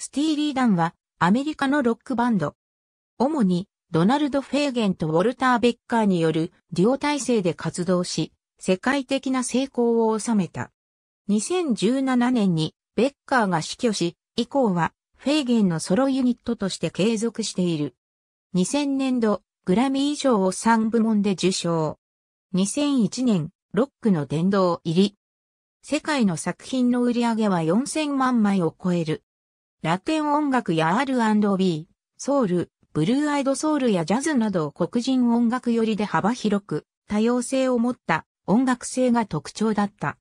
スティーリー・ダンはアメリカのロックバンド。主にドナルド・フェーゲンとウォルター・ベッカーによるデュオ体制で活動し、世界的な成功を収めた。2017年にベッカーが死去し、以降はフェーゲンのソロユニットとして継続している。2000年度、グラミー賞を3部門で受賞。2001年、ロックの殿堂入り。世界の作品の売り上げは4000万枚を超える。ラテン音楽や R&B、ソウル、ブルーアイドソウルやジャズなど黒人音楽寄りで幅広く多様性を持った音楽性が特徴だった。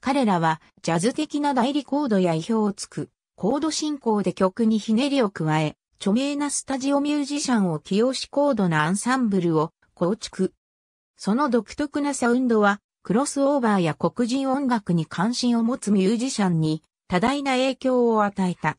彼らはジャズ的な代理コードや意表をつくコード進行で曲にひねりを加え、著名なスタジオミュージシャンを起用し高度なアンサンブルを構築。その独特なサウンドは、クロスオーバーや黒人音楽に関心を持つミュージシャンに多大な影響を与えた。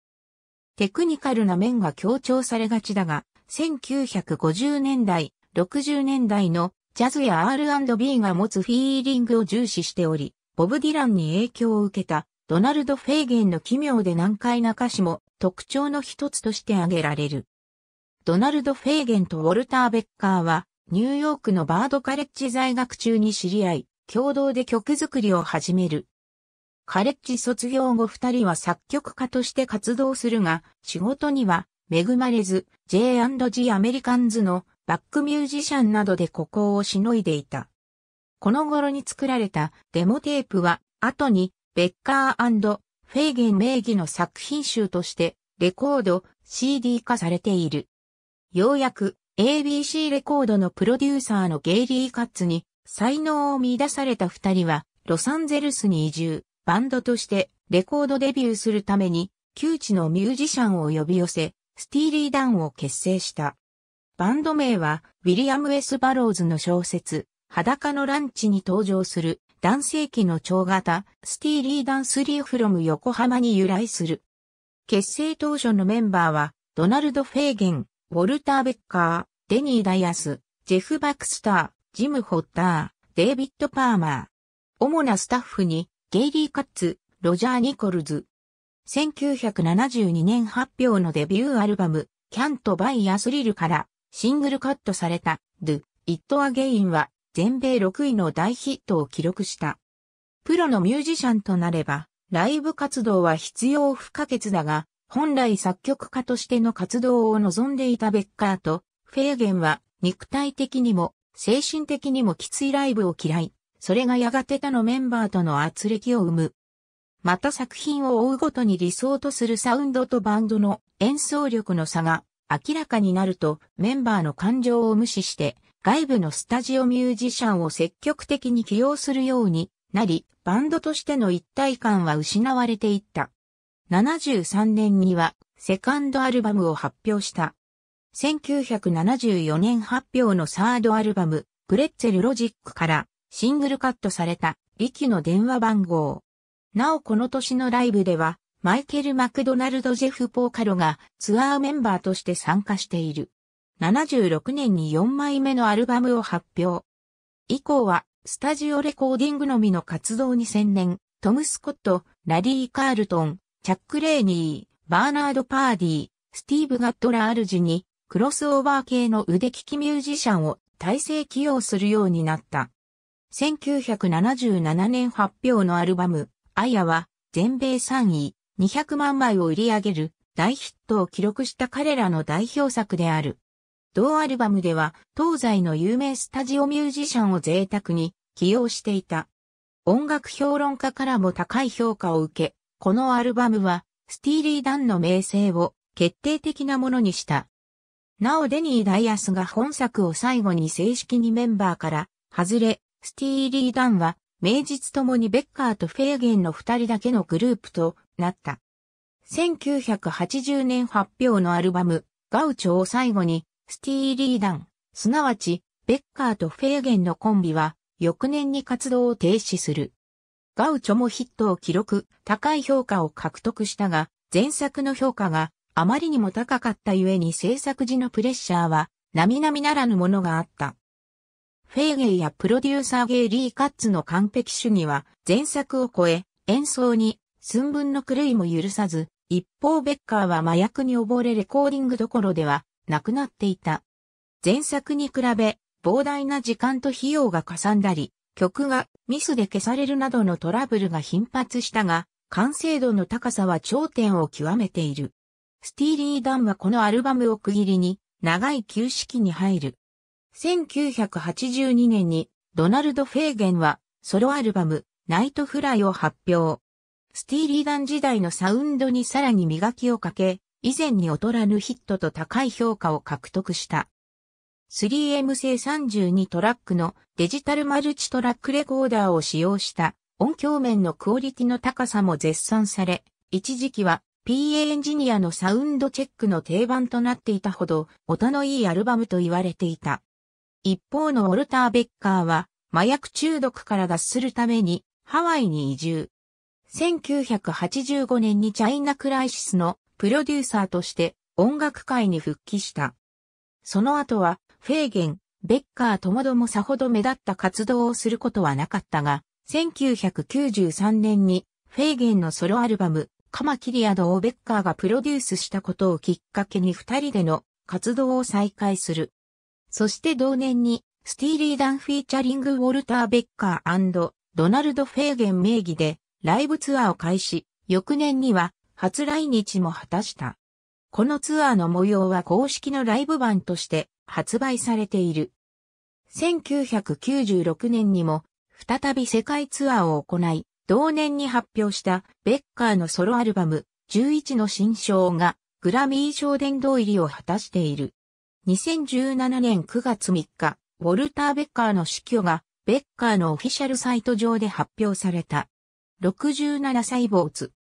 テクニカルな面が強調されがちだが、1950年代、60年代のジャズや R&B が持つフィーリングを重視しており、ボブ・ディランに影響を受けたドナルド・フェーゲンの奇妙で難解な歌詞も特徴の一つとして挙げられる。ドナルド・フェーゲンとウォルター・ベッカーは、ニューヨークのバードカレッジ在学中に知り合い、共同で曲作りを始める。カレッジ卒業後二人は作曲家として活動するが、仕事には恵まれず、J&G アメリカンズのバックミュージシャンなどで孤高をしのいでいた。この頃に作られたデモテープは、後にベッカーフェーゲン名義の作品集としてレコード、CD 化されている。ようやく ABC レコードのプロデューサーのゲイリー・カッツに才能を見出された二人はロサンゼルスに移住。バンドとしてレコードデビューするために、旧知のミュージシャンを呼び寄せ、スティーリー・ダンを結成した。バンド名は、ウィリアム・エスバローズの小説、裸のランチに登場する、男性器の長型、スティーリー・ダンス・リー・フロム横浜に由来する。結成当初のメンバーは、ドナルド・フェーゲン、ウォルター・ベッカー、デニー・ダイアス、ジェフ・バックスター、ジム・ホッター、デイビッド・パーマー。主なスタッフに、ゲイリー・カッツ、ロジャー・ニコルズ。1972年発表のデビューアルバム、キャント・バイ・アスリルからシングルカットされた、Do、It Again は全米6位の大ヒットを記録した。プロのミュージシャンとなれば、ライブ活動は必要不可欠だが、本来作曲家としての活動を望んでいたベッカーと、フェーゲンは肉体的にも精神的にもきついライブを嫌い、それがやがて他のメンバーとの圧力を生む。また作品を追うごとに理想とするサウンドとバンドの演奏力の差が明らかになるとメンバーの感情を無視して外部のスタジオミュージシャンを積極的に起用するようになり、バンドとしての一体感は失われていった。73年にはセカンドアルバムを発表した。1974年発表のサードアルバム、グレッツェルロジックからシングルカットされた、リキの電話番号。なおこの年のライブでは、マイケル・マクドナルド・ジェフ・ポーカロがツアーメンバーとして参加している。76年に4枚目のアルバムを発表。以降は、スタジオレコーディングのみの活動に専念、トム・スコット、ラリー・カールトン、チャック・レーニー、バーナード・パーディー、スティーブ・ガットラアルジに、クロスオーバー系の腕利きミュージシャンを体制起用するようになった。1977年発表のアルバム、アヤは全米3位、200万枚を売り上げる大ヒットを記録した彼らの代表作である。同アルバムでは東西の有名スタジオミュージシャンを贅沢に起用していた。音楽評論家からも高い評価を受け、このアルバムはスティーリー・ダンの名声を決定的なものにした。なおデニー・ダイアスが本作を最後に正式にメンバーから外れ、スティーリー・ダンは、名実ともにベッカーとフェーゲンの二人だけのグループとなった。1980年発表のアルバム、ガウチョを最後に、スティーリー・ダン、すなわち、ベッカーとフェーゲンのコンビは、翌年に活動を停止する。ガウチョもヒットを記録、高い評価を獲得したが、前作の評価があまりにも高かったゆえに制作時のプレッシャーは、並々ならぬものがあった。フェーゲイやプロデューサーゲイリー・カッツの完璧主義は前作を超え、演奏に寸分の狂いも許さず、一方ベッカーは麻薬に溺れレコーディングどころではなくなっていた。前作に比べ、膨大な時間と費用がかさんだり、曲がミスで消されるなどのトラブルが頻発したが、完成度の高さは頂点を極めている。スティーリー・ダンはこのアルバムを区切りに、長い休止期に入る。1982年にドナルド・フェーゲンはソロアルバムナイトフライを発表。スティーリーダン時代のサウンドにさらに磨きをかけ、以前に劣らぬヒットと高い評価を獲得した。3M 製32トラックのデジタルマルチトラックレコーダーを使用した音響面のクオリティの高さも絶賛され、一時期は PA エンジニアのサウンドチェックの定番となっていたほど、音のいいアルバムと言われていた。一方のウォルター・ベッカーは、麻薬中毒から脱するために、ハワイに移住。1985年にチャイナクライシスのプロデューサーとして音楽界に復帰した。その後は、フェーゲン、ベッカーともどもさほど目立った活動をすることはなかったが、1993年にフェーゲンのソロアルバム、カマキリアドをベッカーがプロデュースしたことをきっかけに二人での活動を再開する。そして同年に、スティーリー・ダンフィーチャリング・ウォルター・ベッカードナルド・フェーゲン名義で、ライブツアーを開始、翌年には、初来日も果たした。このツアーの模様は公式のライブ版として発売されている。1996年にも、再び世界ツアーを行い、同年に発表したベッカーのソロアルバム11の新章がグラミー賞殿堂入りを果たしている。2017年9月3日、ウォルター・ベッカーの死去が、ベッカーのオフィシャルサイト上で発表された。67歳没。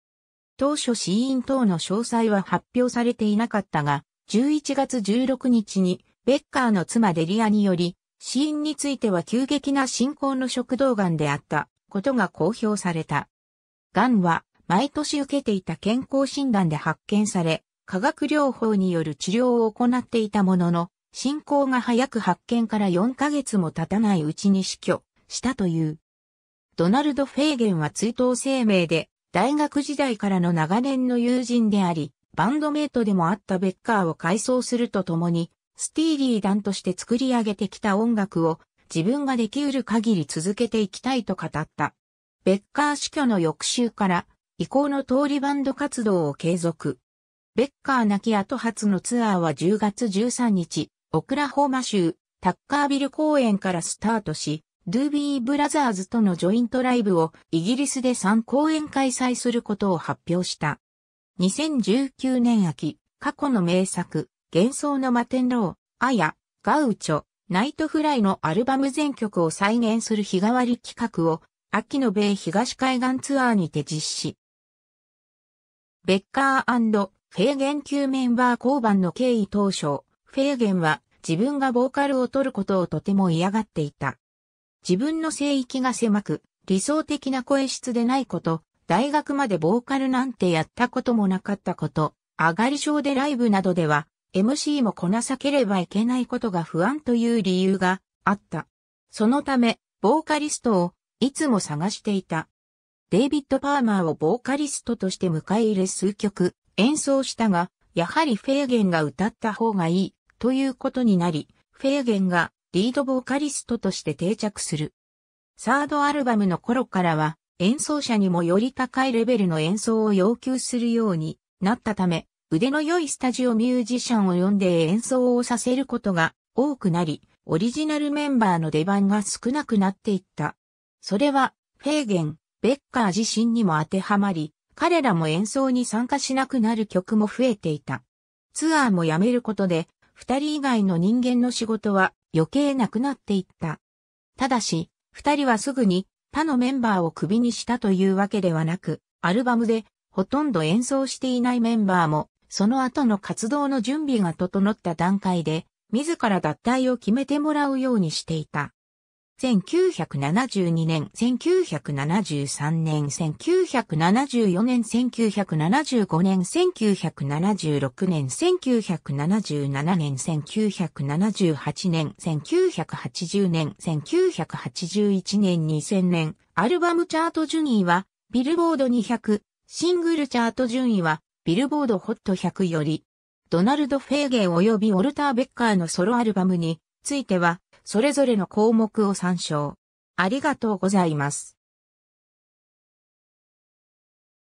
当初死因等の詳細は発表されていなかったが、11月16日に、ベッカーの妻デリアにより、死因については急激な進行の食道癌であったことが公表された。癌は毎年受けていた健康診断で発見され、化学療法による治療を行っていたものの、進行が早く発見から4ヶ月も経たないうちに死去したという。ドナルド・フェーゲンは追悼声明で、大学時代からの長年の友人であり、バンドメイトでもあったベッカーを改装するとともに、スティーリー団として作り上げてきた音楽を自分ができうる限り続けていきたいと語った。ベッカー死去の翌週から、以降の通りバンド活動を継続。ベッカー亡き後初のツアーは10月13日、オクラホーマ州、タッカービル公園からスタートし、ドゥービーブラザーズとのジョイントライブをイギリスで3公演開催することを発表した。2019年秋、過去の名作、幻想の摩天楼、アヤ、ガウチョ、ナイトフライのアルバム全曲を再現する日替わり企画を、秋の米東海岸ツアーにて実施。ベッカーフェーゲン級メンバー交番の経緯当初、フェーゲンは自分がボーカルを取ることをとても嫌がっていた。自分の聖域が狭く、理想的な声質でないこと、大学までボーカルなんてやったこともなかったこと、上がり症でライブなどでは、MC もこなさければいけないことが不安という理由があった。そのため、ボーカリストをいつも探していた。デイビッド・パーマーをボーカリストとして迎え入れ数曲、演奏したが、やはりフェーゲンが歌った方がいい、ということになり、フェーゲンがリードボーカリストとして定着する。サードアルバムの頃からは、演奏者にもより高いレベルの演奏を要求するようになったため、腕の良いスタジオミュージシャンを呼んで演奏をさせることが多くなり、オリジナルメンバーの出番が少なくなっていった。それは、フェーゲン、ベッカー自身にも当てはまり、彼らも演奏に参加しなくなる曲も増えていた。ツアーもやめることで、二人以外の人間の仕事は余計なくなっていった。ただし、二人はすぐに他のメンバーを首にしたというわけではなく、アルバムでほとんど演奏していないメンバーも、その後の活動の準備が整った段階で、自ら脱退を決めてもらうようにしていた。1972年、1973年、1974年、1975年、1976年、1977年、1978年、1980年、1981年、2000年、アルバムチャート順位は、ビルボード200、シングルチャート順位は、ビルボードホット100より、ドナルド・フェーゲー及びオルター・ベッカーのソロアルバムについては、それぞれの項目を参照。ありがとうございます。